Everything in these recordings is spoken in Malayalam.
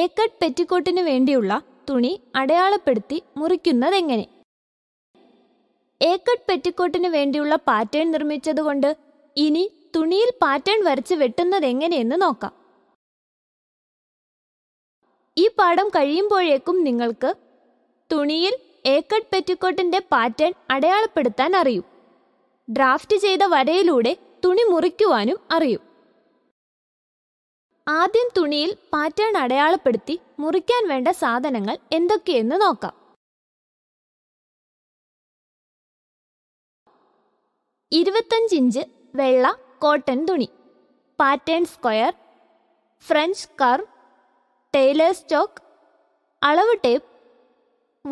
ഏക്കട്ട് പെറ്റിക്കോട്ടിനു പെറ്റിക്കോട്ടിന് വേണ്ടിയുള്ള തുണി അടയാളപ്പെടുത്തി മുറിക്കുന്നതെങ്ങനെ എങ്ങനെ കട്ട് പെറ്റിക്കോട്ടിന് വേണ്ടിയുള്ള പാറ്റേൺ നിർമ്മിച്ചതുകൊണ്ട് ഇനി തുണിയിൽ പാറ്റേൺ വരച്ച് വെട്ടുന്നതെങ്ങനെയെന്ന് നോക്കാം ഈ പാഠം കഴിയുമ്പോഴേക്കും നിങ്ങൾക്ക് തുണിയിൽ ഏക്കട്ട് പെറ്റിക്കോട്ടിന്റെ പാറ്റേൺ അടയാളപ്പെടുത്താൻ അറിയും ഡ്രാഫ്റ്റ് ചെയ്ത വരയിലൂടെ തുണി മുറിക്കുവാനും അറിയും ആദ്യം തുണിയിൽ പാറ്റേൺ അടയാളപ്പെടുത്തി മുറിക്കാൻ വേണ്ട സാധനങ്ങൾ എന്തൊക്കെയെന്ന് നോക്കാം ഇഞ്ച് വെള്ള കോട്ടൺ തുണി pattern square French curve tailors chalk അളവ് ടേപ്പ്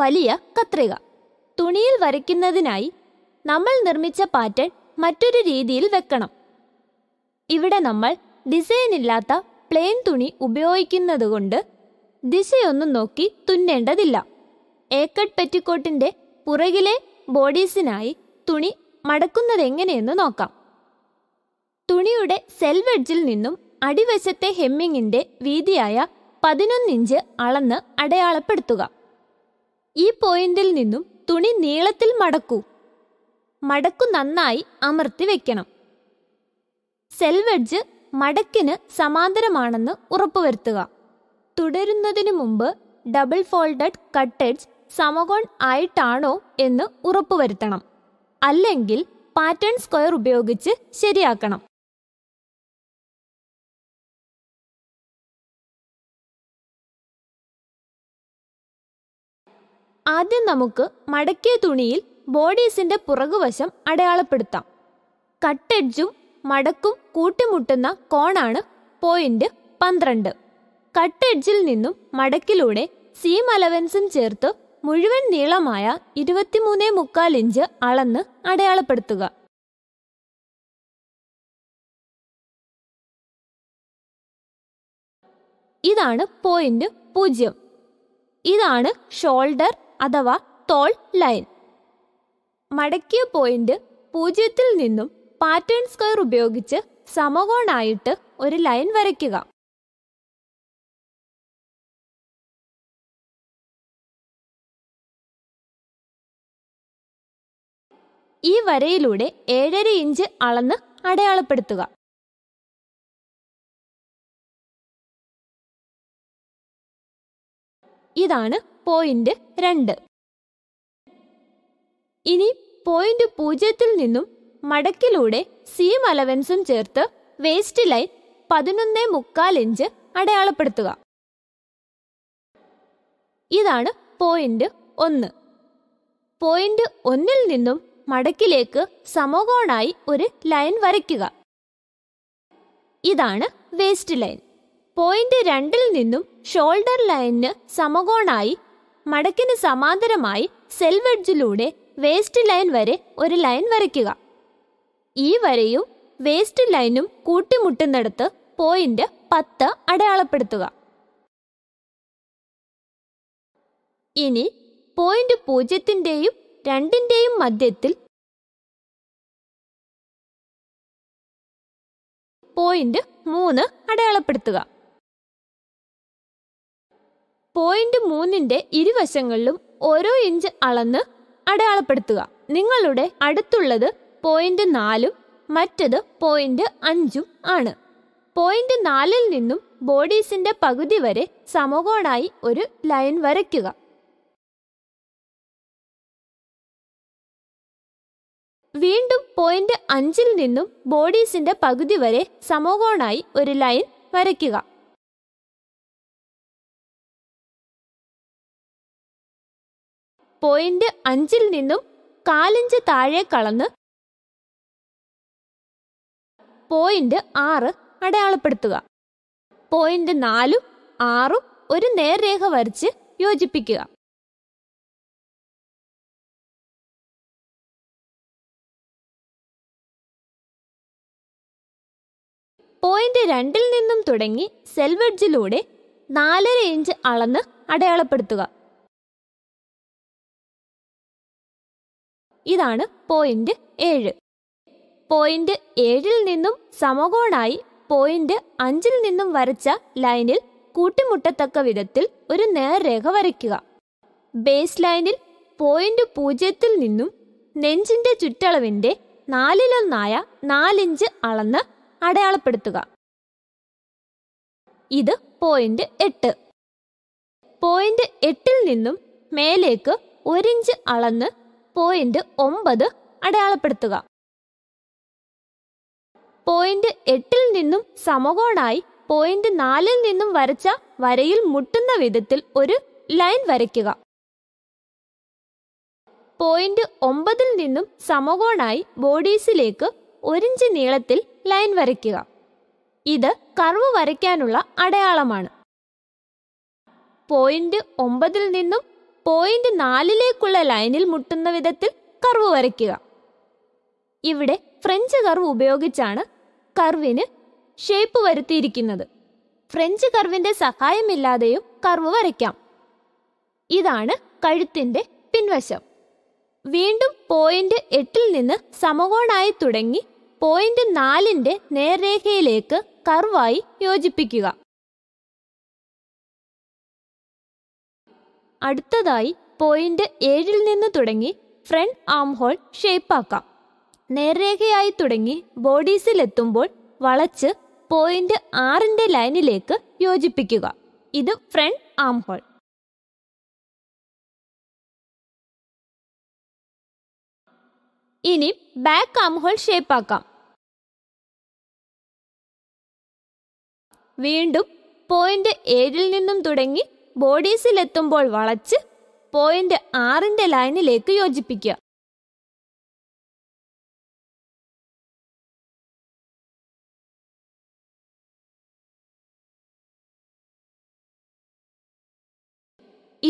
വലിയ കത്രിക തുണിയിൽ വരയ്ക്കുന്നതിനായി നമ്മൾ നിർമ്മിച്ച പാറ്റേൺ മറ്റൊരു രീതിയിൽ വെക്കണം ഇവിടെ നമ്മൾ ഡിസൈൻ ഇല്ലാത്ത പ്ലെയിൻ തുണി ഉപയോഗിക്കുന്നതുകൊണ്ട് ദിശയൊന്നും നോക്കി തുന്നേണ്ടതില്ല ഏക്കഡ് പെറ്റിക്കോട്ടിൻ്റെ പുറകിലെ ബോഡീസിനായി തുണി മടക്കുന്നതെങ്ങനെയെന്ന് നോക്കാം തുണിയുടെ സെൽവെഡ്ജിൽ നിന്നും അടിവശത്തെ ഹെമ്മിങ്ങിൻ്റെ വീതിയായ പതിനൊന്നിഞ്ച് അളന്ന് അടയാളപ്പെടുത്തുക ഈ പോയിന്റിൽ നിന്നും തുണി നീളത്തിൽ മടക്കൂ മടക്കു നന്നായി അമർത്തി വെക്കണം സെൽവെഡ്ജ് മടക്കിന് സമാന്തരമാണെന്ന് ഉറപ്പുവരുത്തുക തുടരുന്നതിന് മുമ്പ് ഡബിൾ ഫോൾഡഡ് കട്ടെഡ്സ് സമകോൺ ആയിട്ടാണോ എന്ന് ഉറപ്പുവരുത്തണം അല്ലെങ്കിൽ പാറ്റേൺ സ്ക്വയർ ഉപയോഗിച്ച് ശരിയാക്കണം ആദ്യം നമുക്ക് മടക്കിയ തുണിയിൽ ബോഡീസിന്റെ പുറകുവശം അടയാളപ്പെടുത്താം കട്ടെഡ്ജും മടക്കും കൂട്ടിമുട്ടുന്ന കോണാണ് പോയിന്റ് പന്ത്രണ്ട് കട്ട് എഡ്ജിൽ നിന്നും മടക്കിലൂടെ സീം അലവൻസും ചേർത്ത് മുഴുവൻ നീളമായ ഇരുപത്തിമൂന്നേ മുക്കാൽ ഇഞ്ച് അളന്ന് അടയാളപ്പെടുത്തുക ഇതാണ് പോയിന്റ് പൂജ്യം ഇതാണ് ഷോൾഡർ അഥവാ തോൾ ലൈൻ മടക്കിയ പോയിന്റ് പൂജ്യത്തിൽ നിന്നും പാറ്റേൺ സ്ക്വയർ ഉപയോഗിച്ച് സമകോണായിട്ട് ഒരു ലൈൻ വരയ്ക്കുക ഈ വരയിലൂടെ ഏഴര ഇഞ്ച് അളന്ന് അടയാളപ്പെടുത്തുക ഇതാണ് പോയിന്റ് രണ്ട് ഇനി പോയിന്റ് പൂജ്യത്തിൽ നിന്നും മടക്കിലൂടെ സീം അലവൻസും ചേർത്ത് വേസ്റ്റ് ലൈൻ പതിനൊന്ന് മുക്കാൽ ഇഞ്ച് അടയാളപ്പെടുത്തുക ഇതാണ് പോയിന്റ് ഒന്ന് പോയിന്റ് ഒന്നിൽ നിന്നും മടക്കിലേക്ക് സമകോണായി ഒരു ലൈൻ വരയ്ക്കുക ഇതാണ് വേസ്റ്റ് ലൈൻ പോയിന്റ് രണ്ടിൽ നിന്നും ഷോൾഡർ ലൈനിന് സമകോണായി മടക്കിന് സമാന്തരമായി സെൽവെഡ്ജിലൂടെ വേസ്റ്റ് ലൈൻ വരെ ഒരു ലൈൻ വരയ്ക്കുക ഈ വരയും വേസ്റ്റ് ലൈനും കൂട്ടിമുട്ടുന്നിടത്ത് പോയിന്റ് പത്ത് അടയാളപ്പെടുത്തുക ഇനി പോയിന്റ് പൂജ്യത്തിൻ്റെയും രണ്ടിൻ്റെയും മധ്യത്തിൽ പോയിന്റ് മൂന്ന് അടയാളപ്പെടുത്തുക പോയിന്റ് മൂന്നിന്റെ ഇരുവശങ്ങളിലും ഓരോ ഇഞ്ച് അളന്ന് അടയാളപ്പെടുത്തുക നിങ്ങളുടെ അടുത്തുള്ളത് പോയിന്റ് നാലും മറ്റത് പോയിന്റ് അഞ്ചും ആണ് പോയിന്റ് നാലിൽ നിന്നും ബോഡീസിന്റെ പകുതി വരെ സമകോണായി ഒരു ലൈൻ വരയ്ക്കുക വീണ്ടും പോയിന്റ് അഞ്ചിൽ നിന്നും ബോഡീസിന്റെ പകുതി വരെ സമകോണായി ഒരു ലൈൻ വരയ്ക്കുക പോയിന്റ് അഞ്ചിൽ നിന്നും കാലിഞ്ച് താഴെ കളന്ന് പോയിന്റ് ആറ് അടയാളപ്പെടുത്തുക പോയിന്റ് നാലും ആറും ഒരു നേർരേഖ വരച്ച് യോജിപ്പിക്കുക പോയിന്റ് രണ്ടിൽ നിന്നും തുടങ്ങി സെൽവെഡ്ജിലൂടെ നാലര ഇഞ്ച് അളന്ന് അടയാളപ്പെടുത്തുക ഇതാണ് പോയിന്റ് ഏഴ് പോയിന്റ് ഏഴിൽ നിന്നും സമകോണായി പോയിന്റ് അഞ്ചിൽ നിന്നും വരച്ച ലൈനിൽ കൂട്ടിമുട്ടത്തക്ക വിധത്തിൽ ഒരു നേർരേഖ വരയ്ക്കുക ബേസ് ലൈനിൽ പോയിന്റ് പൂജ്യത്തിൽ നിന്നും നെഞ്ചിന്റെ ചുറ്റളവിന്റെ നാലിലൊന്നായ നാലിഞ്ച് അളന്ന് അടയാളപ്പെടുത്തുക ഇത് പോയിന്റ് എട്ട് പോയിന്റ് എട്ടിൽ നിന്നും മേലേക്ക് ഒരിഞ്ച് അളന്ന് പോയിന്റ് ഒമ്പത് അടയാളപ്പെടുത്തുക പോയിന്റ് എട്ടിൽ നിന്നും സമകോണായി പോയിന്റ് നാലിൽ നിന്നും വരച്ച വരയിൽ മുട്ടുന്ന വിധത്തിൽ ഒരു ലൈൻ വരയ്ക്കുക പോയിന്റ് ഒമ്പതിൽ നിന്നും സമകോണായി ബോഡീസിലേക്ക് ഒരിഞ്ച് നീളത്തിൽ ലൈൻ വരയ്ക്കുക ഇത് കർവ് വരയ്ക്കാനുള്ള അടയാളമാണ് പോയിന്റ് ഒമ്പതിൽ നിന്നും പോയിന്റ് നാലിലേക്കുള്ള ലൈനിൽ മുട്ടുന്ന വിധത്തിൽ കർവ് വരയ്ക്കുക ഇവിടെ ഫ്രഞ്ച് കർവ് ഉപയോഗിച്ചാണ് കർവിന് ഷേപ്പ് വരുത്തിയിരിക്കുന്നത് ഫ്രഞ്ച് കർവിന്റെ സഹായമില്ലാതെയും കർവ് വരയ്ക്കാം ഇതാണ് കഴുത്തിന്റെ പിൻവശം വീണ്ടും പോയിന്റ് എട്ടിൽ നിന്ന് സമകോണായി തുടങ്ങി പോയിന്റ് നാലിന്റെ നേർരേഖയിലേക്ക് കർവായി യോജിപ്പിക്കുക അടുത്തതായി പോയിന്റ് ഏഴിൽ നിന്ന് തുടങ്ങി ഫ്രണ്ട് ആം ഹോൾ ഷേപ്പാക്കാം നേർരേഖയായി തുടങ്ങി ബോഡീസിലെത്തുമ്പോൾ വളച്ച് പോയിന്റ് ആറിന്റെ ലൈനിലേക്ക് യോജിപ്പിക്കുക ഇത് ഫ്രണ്ട് ആം ഹോൾ ഇനി ബാക്ക് ആം ഹോൾ ഷേപ്പാക്കാം വീണ്ടും പോയിന്റ് ഏഴിൽ നിന്നും തുടങ്ങി ബോഡീസിലെത്തുമ്പോൾ വളച്ച് പോയിന്റ് ആറിന്റെ ലൈനിലേക്ക് യോജിപ്പിക്കുക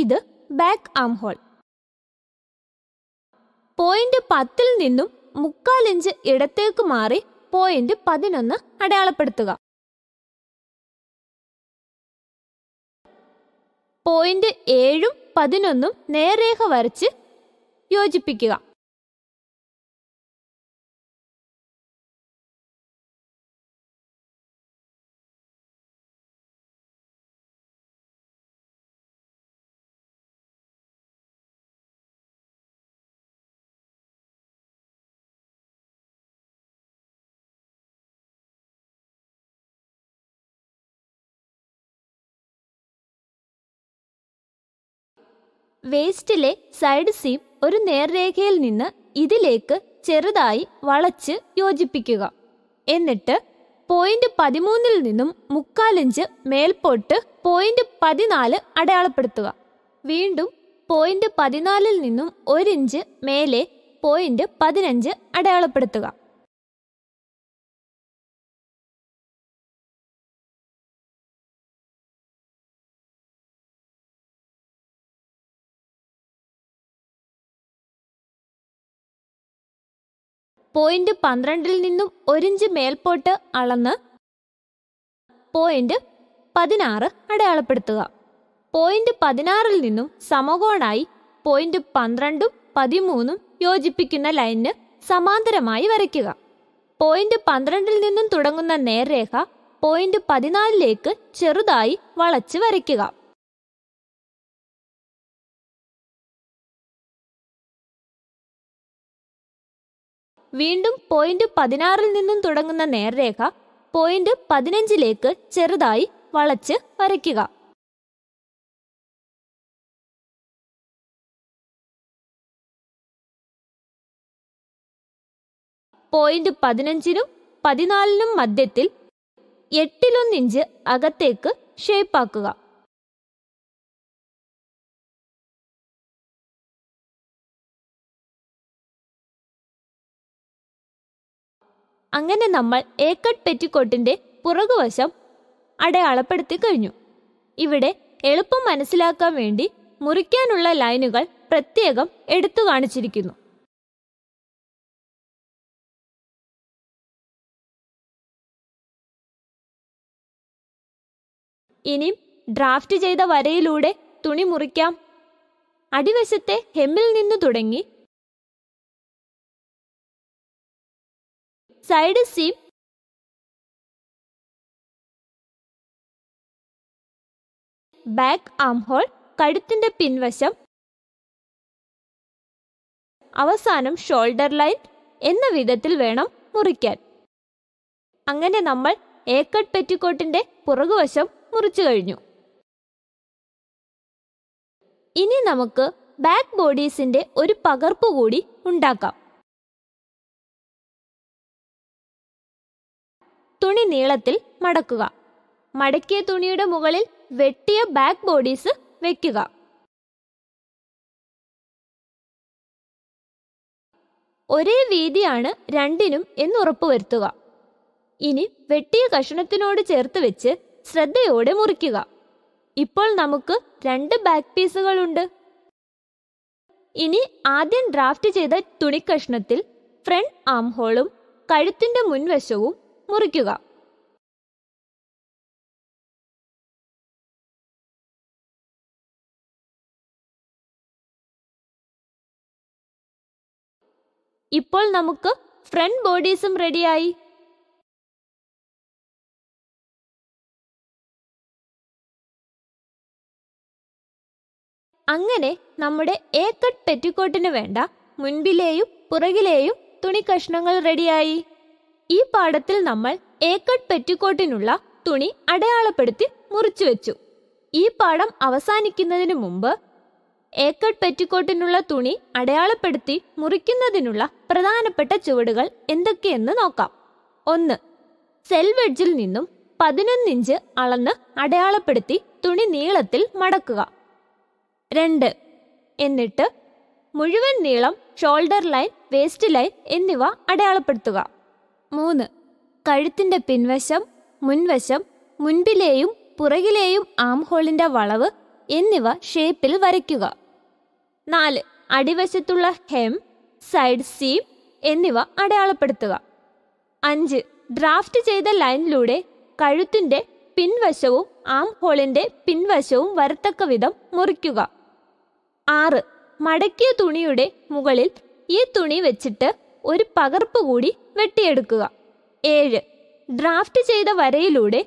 ഇത് ബാക്ക് ആം ഹോൾ പോയിന്റ് പത്തിൽ നിന്നും മുക്കാൽ ഇഞ്ച് ഇടത്തേക്ക് മാറി പോയിന്റ് പതിനൊന്ന് അടയാളപ്പെടുത്തുക പോയിന്റ് ഏഴും പതിനൊന്നും നേർരേഖ വരച്ച് യോജിപ്പിക്കുക വേസ്റ്റിലെ സൈഡ് സീം ഒരു നേർരേഖയിൽ നിന്ന് ഇതിലേക്ക് ചെറുതായി വളച്ച് യോജിപ്പിക്കുക എന്നിട്ട് പോയിന്റ് പതിമൂന്നിൽ നിന്നും മുക്കാലിഞ്ച് മേൽപോട്ട് പോയിന്റ് പതിനാല് അടയാളപ്പെടുത്തുക വീണ്ടും പോയിന്റ് പതിനാലിൽ നിന്നും ഒരിഞ്ച് മേലെ പോയിന്റ് പതിനഞ്ച് അടയാളപ്പെടുത്തുക പോയിന്റ് പന്ത്രണ്ടിൽ നിന്നും ഒരിഞ്ച് മേൽപോട്ട് അളന്ന് പോയിന്റ് പതിനാറ് അടയാളപ്പെടുത്തുക പോയിന്റ് പതിനാറിൽ നിന്നും സമകോണായി പോയിന്റ് പന്ത്രണ്ടും പതിമൂന്നും യോജിപ്പിക്കുന്ന ലൈന് സമാന്തരമായി വരയ്ക്കുക പോയിന്റ് പന്ത്രണ്ടിൽ നിന്നും തുടങ്ങുന്ന നേർരേഖ പോയിന്റ് പതിനാലിലേക്ക് ചെറുതായി വളച്ച് വരയ്ക്കുക വീണ്ടും പോയിന്റ് പതിനാറിൽ നിന്നും തുടങ്ങുന്ന നേർരേഖ പോയിന്റ് പതിനഞ്ചിലേക്ക് ചെറുതായി വളച്ച് വരയ്ക്കുക പോയിന്റ് പതിനഞ്ചിനും പതിനാലിനും മധ്യത്തിൽ എട്ടിലൊന്നിഞ്ച് അകത്തേക്ക് ഷേപ്പാക്കുക അങ്ങനെ നമ്മൾ ഏക്കഡ് പെറ്റിക്കോട്ടിന്റെ പുറകുവശം അടയാളപ്പെടുത്തി കഴിഞ്ഞു ഇവിടെ എളുപ്പം മനസ്സിലാക്കാൻ വേണ്ടി മുറിക്കാനുള്ള ലൈനുകൾ പ്രത്യേകം എടുത്തു കാണിച്ചിരിക്കുന്നു ഇനി ഡ്രാഫ്റ്റ് ചെയ്ത വരയിലൂടെ തുണി മുറിക്കാം അടിവശത്തെ ഹെമ്മിൽ നിന്ന് തുടങ്ങി side seam back arm hole കഴുത്തിന്റെ പിൻവശം അവസാനം ഷോൾഡർ ലൈൻ എന്ന വിധത്തിൽ വേണം മുറിക്കാൻ അങ്ങനെ നമ്മൾ ഏക്കട്ട് പെറ്റിക്കോട്ടിന്റെ പുറകുവശം മുറിച്ചു കഴിഞ്ഞു ഇനി നമുക്ക് ബാക്ക് ബോഡീസിന്റെ ഒരു പകർപ്പ് കൂടി ഉണ്ടാക്കാം തുണി നീളത്തിൽ മടക്കുക മടക്കിയ തുണിയുടെ മുകളിൽ വെട്ടിയ ബാക്ക് ബോഡീസ് വെക്കുക ഒരേ വീതിയാണ് രണ്ടിനും എന്ന് ഉറപ്പുവരുത്തുക ഇനി വെട്ടിയ കഷണത്തിനോട് ചേർത്ത് വെച്ച് ശ്രദ്ധയോടെ മുറിക്കുക ഇപ്പോൾ നമുക്ക് രണ്ട് ബാക്ക് പീസുകളുണ്ട് ഇനി ആദ്യം ഡ്രാഫ്റ്റ് ചെയ്ത തുണിക്കഷ്ണത്തിൽ ഫ്രണ്ട് ആം ഹോളും കഴുത്തിന്റെ മുൻവശവും മുറിക്കുക ഇപ്പോൾ നമുക്ക് ഫ്രണ്ട് ബോഡീസും റെഡിയായി അങ്ങനെ നമ്മുടെ എ കട്ട് പെറ്റിക്കോട്ടിന് വേണ്ട മുൻപിലെയും പുറകിലെയും തുണി കഷ്ണങ്ങൾ റെഡിയായി ഈ പാഠത്തിൽ നമ്മൾ ഏക്കട്ട് പെറ്റിക്കോട്ടിനുള്ള തുണി അടയാളപ്പെടുത്തി മുറിച്ചു വെച്ചു ഈ പാഠം അവസാനിക്കുന്നതിന് മുമ്പ് ഏക്കട്ട് പെറ്റിക്കോട്ടിനുള്ള തുണി അടയാളപ്പെടുത്തി മുറിക്കുന്നതിനുള്ള പ്രധാനപ്പെട്ട ചുവടുകൾ എന്തൊക്കെയെന്ന് നോക്കാം ഒന്ന് സെൽവെഡ്ജിൽ നിന്നും പതിനൊന്ന് ഇഞ്ച് അളന്ന് അടയാളപ്പെടുത്തി തുണി നീളത്തിൽ മടക്കുക രണ്ട് എന്നിട്ട് മുഴുവൻ നീളം ഷോൾഡർ ലൈൻ വേസ്റ്റ് ലൈൻ എന്നിവ അടയാളപ്പെടുത്തുക മൂന്ന് കഴുത്തിൻ്റെ പിൻവശം മുൻവശം മുൻപിലെയും പുറകിലെയും ആം ഹോളിൻ്റെ വളവ് എന്നിവ ഷേപ്പിൽ വരയ്ക്കുക നാല് അടിവശത്തുള്ള ഹെം സൈഡ് സീം എന്നിവ അടയാളപ്പെടുത്തുക അഞ്ച് ഡ്രാഫ്റ്റ് ചെയ്ത ലൈനിലൂടെ കഴുത്തിൻ്റെ പിൻവശവും ആം ഹോളിൻ്റെ പിൻവശവും വരത്തക്ക വിധം മുറിക്കുക ആറ് മടക്കിയ തുണിയുടെ മുകളിൽ ഈ തുണി വെച്ചിട്ട് ഒരു പകർപ്പ് കൂടി വെട്ടിയെടുക്കുക ഏഴ് ഡ്രാഫ്റ്റ് ചെയ്ത വരയിലൂടെ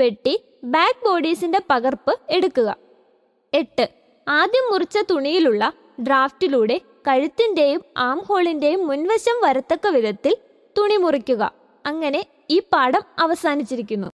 വെട്ടി ബാക്ക് ബോഡീസിന്റെ പകർപ്പ് എടുക്കുക എട്ട് ആദ്യം മുറിച്ച തുണിയിലുള്ള ഡ്രാഫ്റ്റിലൂടെ കഴുത്തിന്റെയും ആം ഹോളിന്റെയും മുൻവശം വരത്തക്ക വിധത്തിൽ തുണി മുറിക്കുക അങ്ങനെ ഈ പാഠം അവസാനിച്ചിരിക്കുന്നു